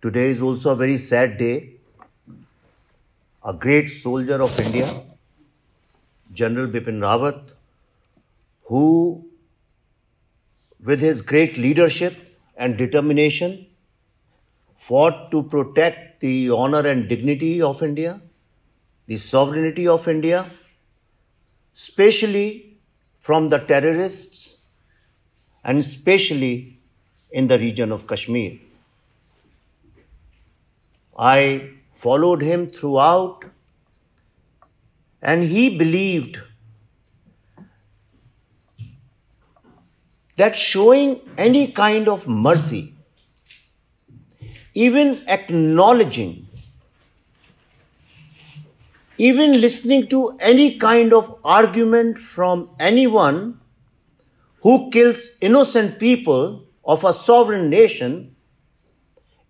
Today is also a very sad day. A great soldier of India, General Bipin Rawat, who, with his great leadership and determination, fought to protect the honor and dignity of India, the sovereignty of India, especially from the terrorists and especially in the region of Kashmir. I followed him throughout, and he believed that showing any kind of mercy, even acknowledging, even listening to any kind of argument from anyone who kills innocent people of a sovereign nation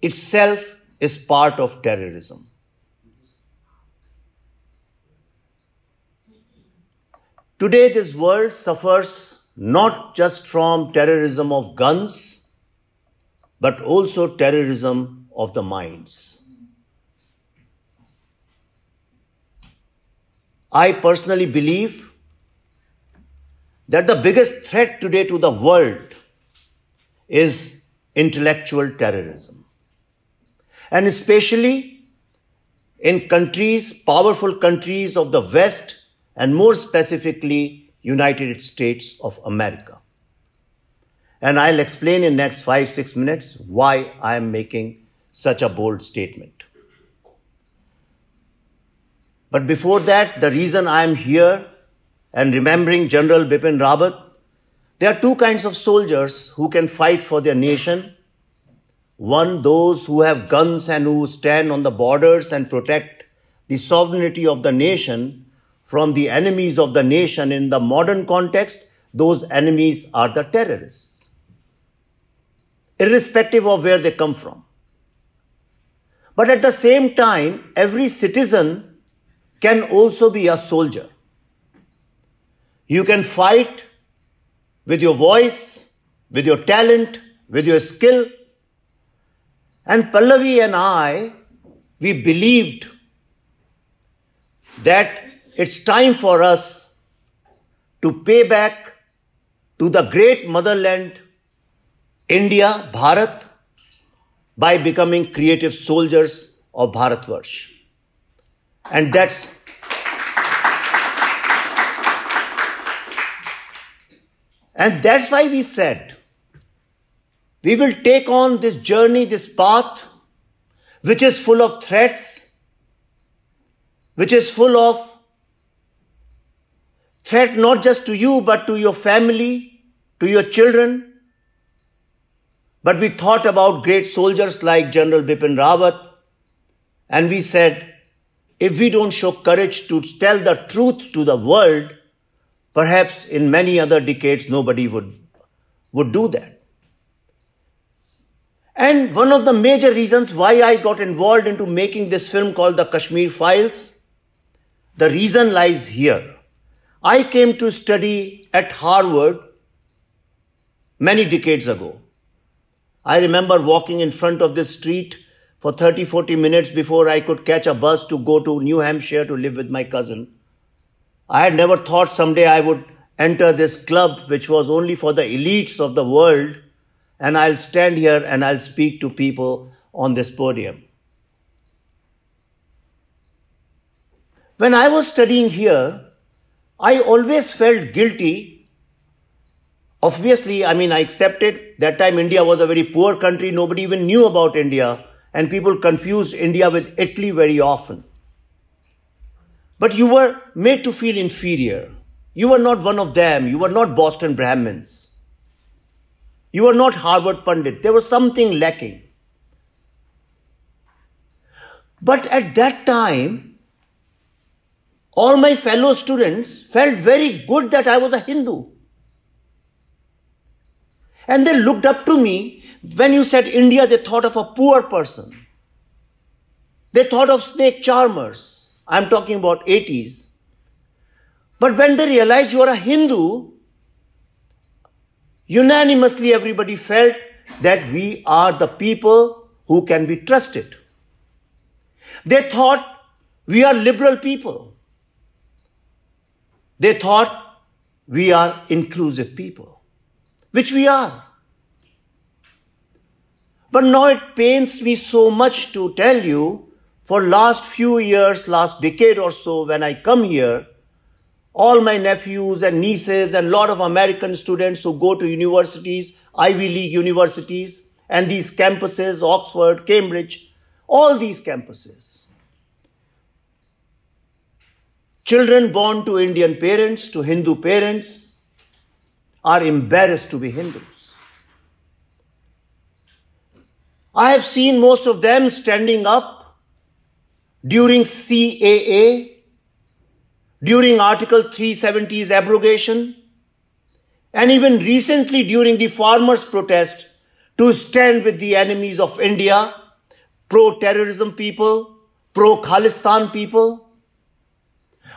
itself is part of terrorism. Today, this world suffers not just from terrorism of guns, but also terrorism of the minds. I personally believe that the biggest threat today to the world is intellectual terrorism and especially in countries, powerful countries of the West, and more specifically, United States of America. And I'll explain in next five, six minutes why I am making such a bold statement. But before that, the reason I am here and remembering General Bipin Rawat, there are two kinds of soldiers who can fight for their nation one, those who have guns and who stand on the borders and protect the sovereignty of the nation from the enemies of the nation in the modern context, those enemies are the terrorists, irrespective of where they come from. But at the same time, every citizen can also be a soldier. You can fight with your voice, with your talent, with your skill, and Pallavi and I, we believed that it's time for us to pay back to the great motherland, India, Bharat, by becoming creative soldiers of Bharatvarsh. And that's and that's why we said we will take on this journey, this path, which is full of threats, which is full of threat not just to you, but to your family, to your children. But we thought about great soldiers like General Bipin Rawat, and we said, if we don't show courage to tell the truth to the world, perhaps in many other decades nobody would, would do that. And one of the major reasons why I got involved into making this film called The Kashmir Files, the reason lies here. I came to study at Harvard many decades ago. I remember walking in front of this street for 30 40 minutes before I could catch a bus to go to New Hampshire to live with my cousin. I had never thought someday I would enter this club, which was only for the elites of the world and I'll stand here and I'll speak to people on this podium. When I was studying here, I always felt guilty. Obviously, I mean, I accepted that time India was a very poor country. Nobody even knew about India, and people confused India with Italy very often. But you were made to feel inferior. You were not one of them. You were not Boston Brahmins. You were not Harvard Pandit. There was something lacking. But at that time, all my fellow students felt very good that I was a Hindu. And they looked up to me. When you said India, they thought of a poor person. They thought of snake charmers. I'm talking about 80s. But when they realized you are a Hindu, Unanimously, everybody felt that we are the people who can be trusted. They thought we are liberal people. They thought we are inclusive people, which we are. But now it pains me so much to tell you for last few years, last decade or so, when I come here, all my nephews and nieces and lot of american students who go to universities ivy league universities and these campuses oxford cambridge all these campuses children born to indian parents to hindu parents are embarrassed to be hindus i have seen most of them standing up during caa during Article 370's abrogation, and even recently during the farmers' protest to stand with the enemies of India, pro terrorism people, pro Khalistan people,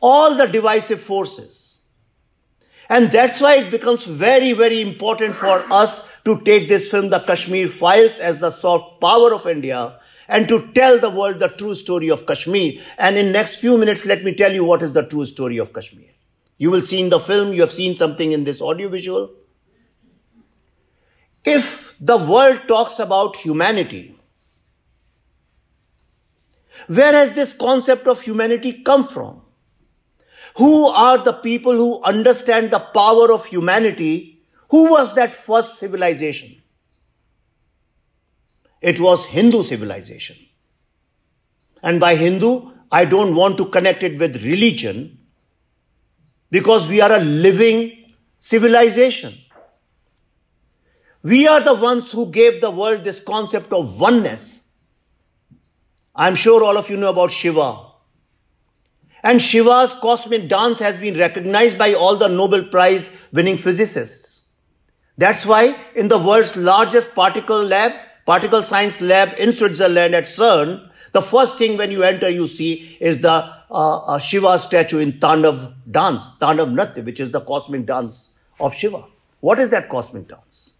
all the divisive forces. And that's why it becomes very, very important for us to take this film, The Kashmir Files, as the soft power of India and to tell the world the true story of Kashmir. And in next few minutes, let me tell you what is the true story of Kashmir. You will see in the film, you have seen something in this audiovisual. If the world talks about humanity, where has this concept of humanity come from? Who are the people who understand the power of humanity? Who was that first civilization? it was Hindu civilization. And by Hindu, I don't want to connect it with religion because we are a living civilization. We are the ones who gave the world this concept of oneness. I'm sure all of you know about Shiva. And Shiva's cosmic dance has been recognized by all the Nobel Prize winning physicists. That's why in the world's largest particle lab, particle science lab in Switzerland at CERN, the first thing when you enter, you see is the uh, uh, Shiva statue in Tandav dance, Tandav Nati, which is the cosmic dance of Shiva. What is that cosmic dance?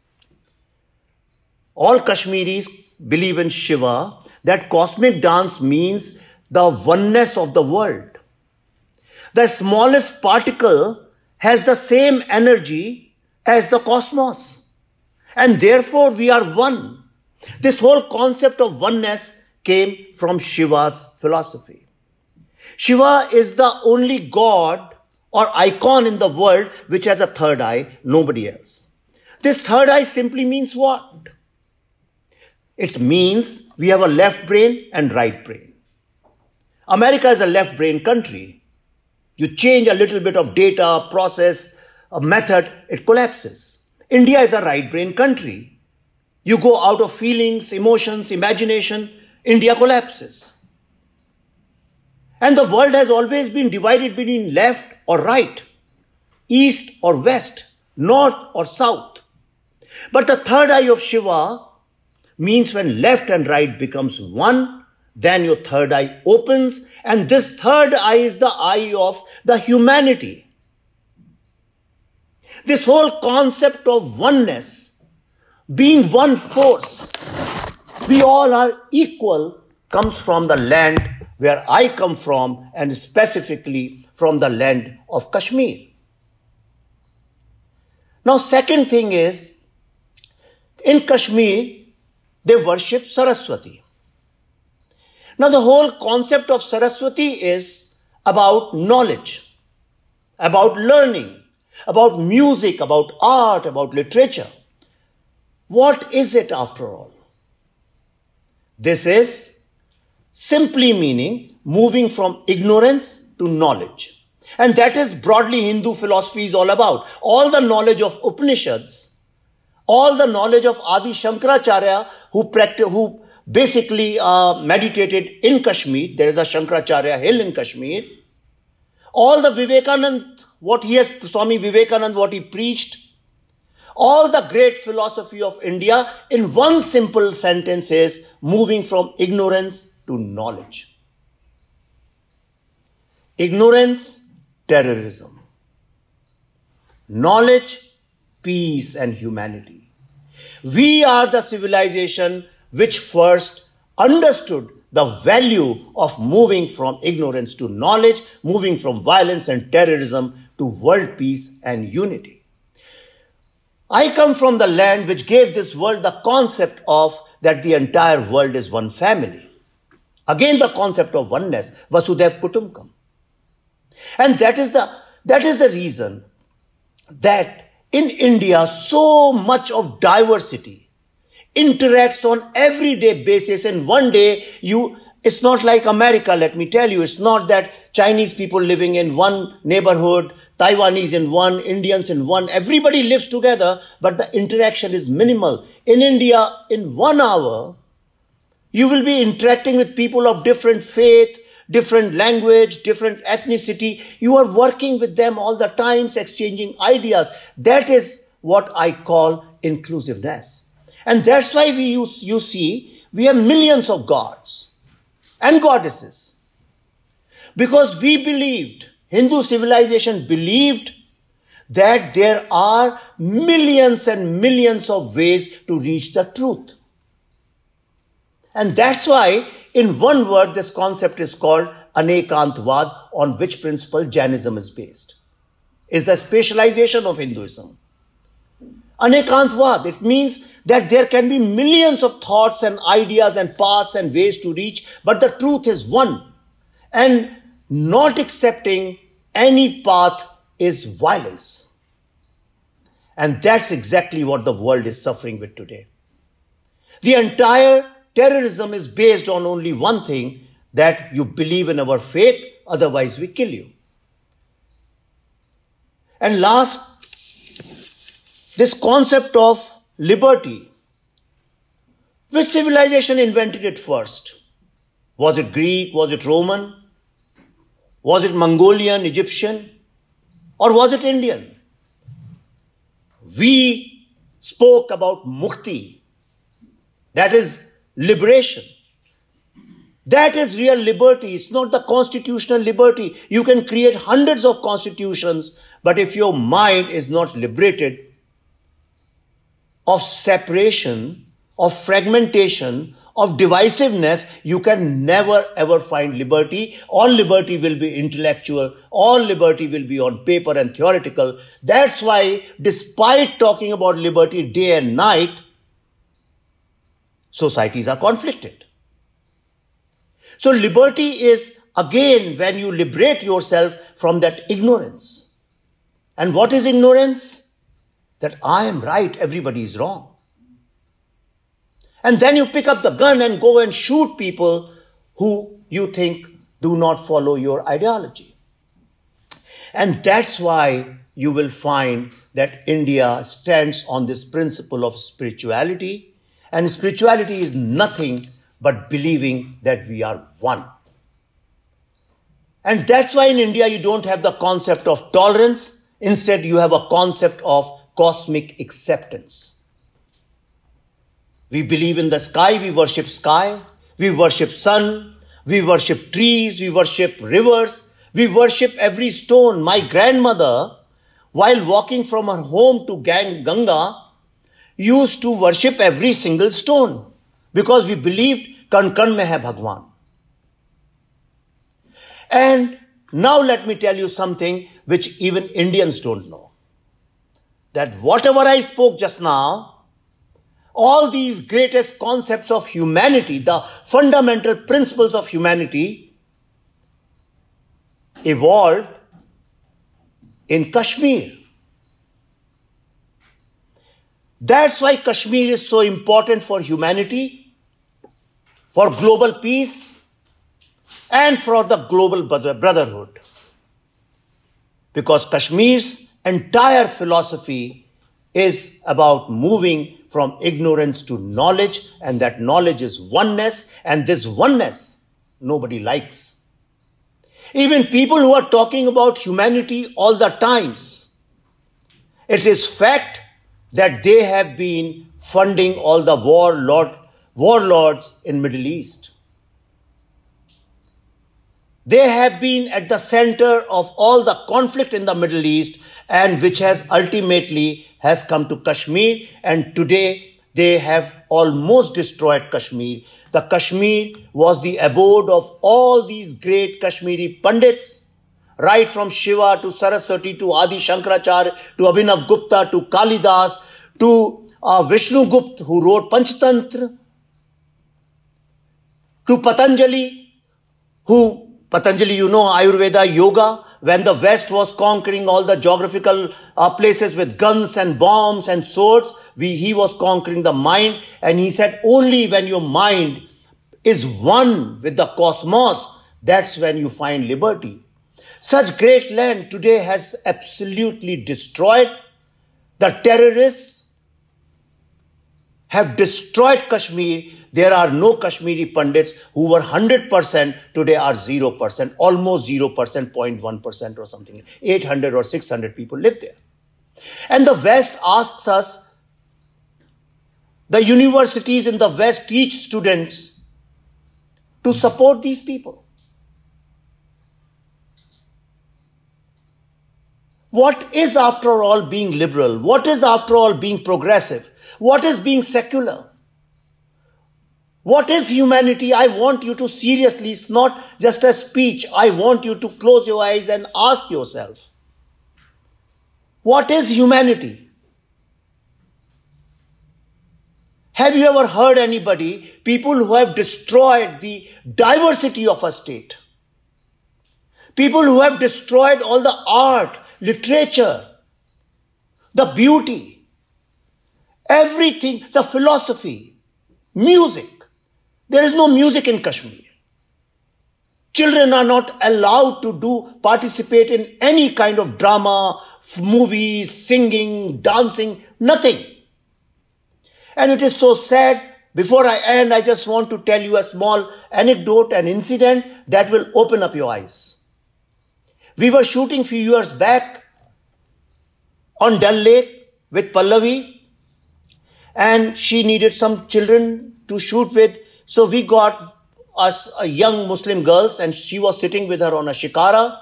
All Kashmiris believe in Shiva. That cosmic dance means the oneness of the world. The smallest particle has the same energy as the cosmos. And therefore, we are one. This whole concept of oneness came from Shiva's philosophy. Shiva is the only god or icon in the world which has a third eye, nobody else. This third eye simply means what? It means we have a left brain and right brain. America is a left brain country. You change a little bit of data, process, a method, it collapses. India is a right brain country. You go out of feelings, emotions, imagination, India collapses. And the world has always been divided between left or right, east or west, north or south. But the third eye of Shiva means when left and right becomes one, then your third eye opens and this third eye is the eye of the humanity. This whole concept of oneness being one force, we all are equal, comes from the land where I come from and specifically from the land of Kashmir. Now, second thing is, in Kashmir, they worship Saraswati. Now, the whole concept of Saraswati is about knowledge, about learning, about music, about art, about literature. What is it after all? This is simply meaning moving from ignorance to knowledge. And that is broadly Hindu philosophy is all about. All the knowledge of Upanishads, all the knowledge of Adi Shankaracharya, who, who basically uh, meditated in Kashmir. There is a Shankaracharya hill in Kashmir. All the Vivekanand, what he has, Swami Vivekanand, what he preached, all the great philosophy of India in one simple sentence is moving from ignorance to knowledge. Ignorance, terrorism. Knowledge, peace and humanity. We are the civilization which first understood the value of moving from ignorance to knowledge, moving from violence and terrorism to world peace and unity. I come from the land which gave this world the concept of that the entire world is one family. Again, the concept of oneness, Vasudev Kutumkam. And that is the, that is the reason that in India, so much of diversity interacts on everyday basis. And one day you, it's not like America, let me tell you. It's not that Chinese people living in one neighborhood, Taiwanese in one, Indians in one, everybody lives together, but the interaction is minimal. In India, in one hour, you will be interacting with people of different faith, different language, different ethnicity. You are working with them all the times, exchanging ideas. That is what I call inclusiveness. And that's why we use, you see, we have millions of gods and goddesses. Because we believed Hindu civilization believed that there are millions and millions of ways to reach the truth. And that's why, in one word, this concept is called Anekantvad, on which principle Jainism is based, is the specialization of Hinduism. Anekantvad, it means that there can be millions of thoughts and ideas and paths and ways to reach, but the truth is one. And not accepting any path is violence. And that's exactly what the world is suffering with today. The entire terrorism is based on only one thing that you believe in our faith, otherwise, we kill you. And last, this concept of liberty. Which civilization invented it first? Was it Greek? Was it Roman? Was it Mongolian, Egyptian, or was it Indian? We spoke about mukti, that is liberation. That is real liberty. It's not the constitutional liberty. You can create hundreds of constitutions, but if your mind is not liberated of separation of fragmentation, of divisiveness, you can never ever find liberty. All liberty will be intellectual. All liberty will be on paper and theoretical. That's why, despite talking about liberty day and night, societies are conflicted. So liberty is again when you liberate yourself from that ignorance. And what is ignorance? That I am right, everybody is wrong. And then you pick up the gun and go and shoot people who you think do not follow your ideology. And that's why you will find that India stands on this principle of spirituality. And spirituality is nothing but believing that we are one. And that's why in India you don't have the concept of tolerance. Instead, you have a concept of cosmic acceptance. We believe in the sky, we worship sky, we worship sun, we worship trees, we worship rivers, we worship every stone. My grandmother, while walking from her home to Ganga, used to worship every single stone because we believed Kan Kan mein hai Bhagwan. And now let me tell you something which even Indians don't know. That whatever I spoke just now, all these greatest concepts of humanity, the fundamental principles of humanity, evolved in Kashmir. That's why Kashmir is so important for humanity, for global peace, and for the global brotherhood. Because Kashmir's entire philosophy is about moving from ignorance to knowledge, and that knowledge is oneness, and this oneness nobody likes. Even people who are talking about humanity all the times, it is fact that they have been funding all the warlord, warlords in Middle East. They have been at the center of all the conflict in the Middle East and which has ultimately has come to Kashmir and today they have almost destroyed Kashmir. The Kashmir was the abode of all these great Kashmiri Pandits, right from Shiva to Saraswati to Adi Shankaracharya to Abhinav Gupta to Kalidas to uh, Vishnu Gupta who wrote Panchatantra to Patanjali who Patanjali, you know Ayurveda, yoga, when the West was conquering all the geographical uh, places with guns and bombs and swords, we, he was conquering the mind. And he said, only when your mind is one with the cosmos, that's when you find liberty. Such great land today has absolutely destroyed. The terrorists have destroyed Kashmir there are no Kashmiri Pandits who were 100%, today are 0%, almost 0%, 0.1% or something. 800 or 600 people live there. And the West asks us, the universities in the West teach students to support these people. What is, after all, being liberal? What is, after all, being progressive? What is being secular? What is humanity? I want you to seriously, it's not just a speech. I want you to close your eyes and ask yourself what is humanity? Have you ever heard anybody, people who have destroyed the diversity of a state? People who have destroyed all the art, literature, the beauty, everything, the philosophy, music. There is no music in Kashmir. Children are not allowed to do, participate in any kind of drama, movies, singing, dancing, nothing. And it is so sad. Before I end, I just want to tell you a small anecdote, an incident that will open up your eyes. We were shooting few years back on Dal Lake with Pallavi and she needed some children to shoot with so we got us a young Muslim girls and she was sitting with her on a shikara.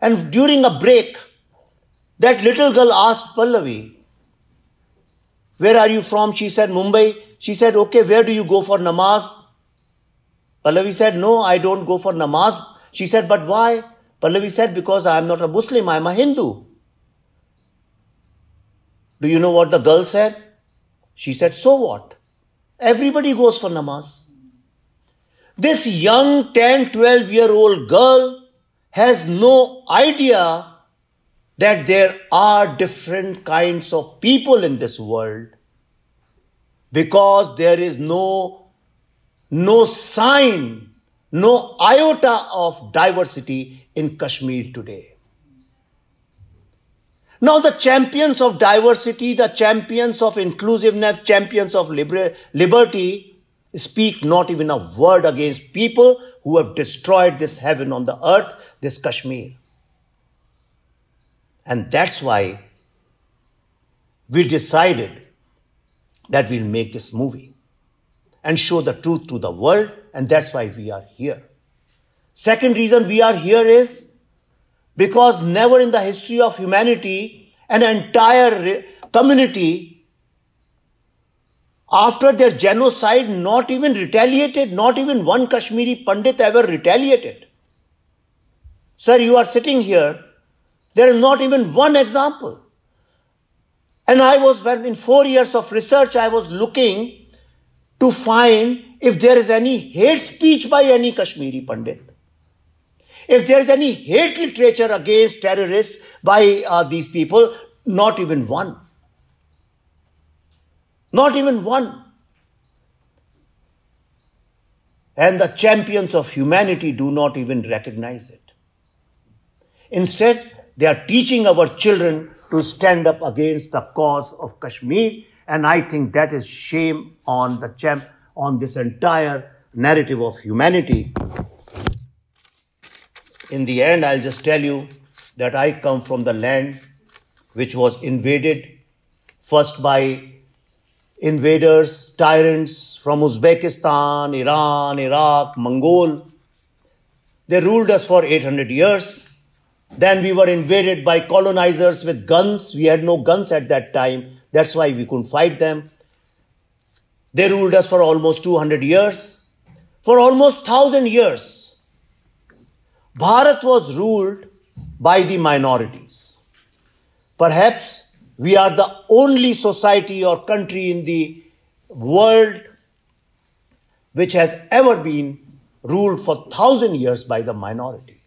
And during a break, that little girl asked Pallavi, where are you from? She said, Mumbai. She said, okay, where do you go for namaz? Pallavi said, no, I don't go for namaz. She said, but why? Pallavi said, because I am not a Muslim, I am a Hindu. Do you know what the girl said? She said, so what? Everybody goes for namaz. This young 10, 12 year old girl has no idea that there are different kinds of people in this world because there is no no sign no iota of diversity in kashmir today now, the champions of diversity, the champions of inclusiveness, champions of liber- liberty speak not even a word against people who have destroyed this heaven on the earth, this Kashmir. And that's why we decided that we'll make this movie and show the truth to the world, and that's why we are here. Second reason we are here is because never in the history of humanity, an entire community, after their genocide, not even retaliated, not even one Kashmiri Pandit ever retaliated. Sir, you are sitting here, there is not even one example. And I was, when in four years of research, I was looking to find if there is any hate speech by any Kashmiri Pandit. If there's any hate literature against terrorists by uh, these people, not even one. Not even one. And the champions of humanity do not even recognize it. Instead, they are teaching our children to stand up against the cause of Kashmir, and I think that is shame on the champ on this entire narrative of humanity. In the end, I'll just tell you that I come from the land which was invaded first by invaders, tyrants from Uzbekistan, Iran, Iraq, Mongol. They ruled us for 800 years. Then we were invaded by colonizers with guns. We had no guns at that time. That's why we couldn't fight them. They ruled us for almost 200 years. For almost 1000 years, Bharat was ruled by the minorities. Perhaps we are the only society or country in the world which has ever been ruled for thousand years by the minority.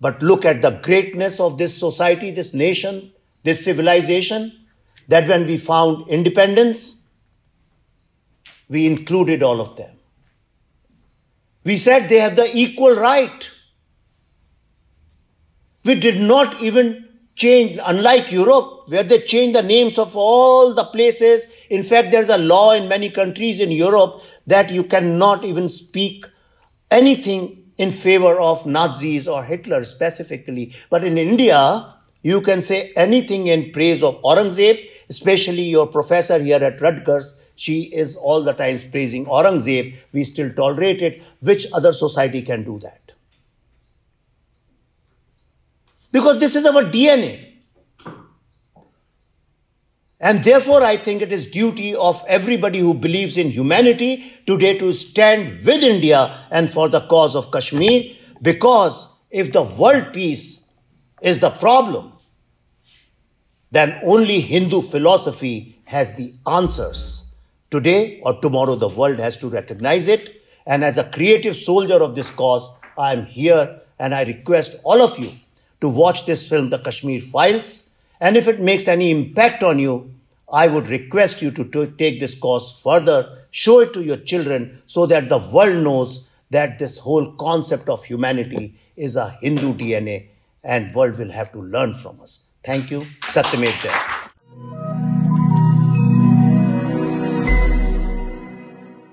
But look at the greatness of this society, this nation, this civilization, that when we found independence, we included all of them. We said they have the equal right we did not even change, unlike Europe, where they change the names of all the places. In fact, there's a law in many countries in Europe that you cannot even speak anything in favor of Nazis or Hitler specifically. But in India, you can say anything in praise of Aurangzeb, especially your professor here at Rutgers. She is all the times praising Aurangzeb. We still tolerate it. Which other society can do that? Because this is our DNA. And therefore, I think it is duty of everybody who believes in humanity today to stand with India and for the cause of Kashmir. Because if the world peace is the problem, then only Hindu philosophy has the answers. Today or tomorrow, the world has to recognize it. And as a creative soldier of this cause, I am here and I request all of you to watch this film, The Kashmir Files. And if it makes any impact on you, I would request you to t- take this course further, show it to your children so that the world knows that this whole concept of humanity is a Hindu DNA and world will have to learn from us. Thank you. Satyamev Jai.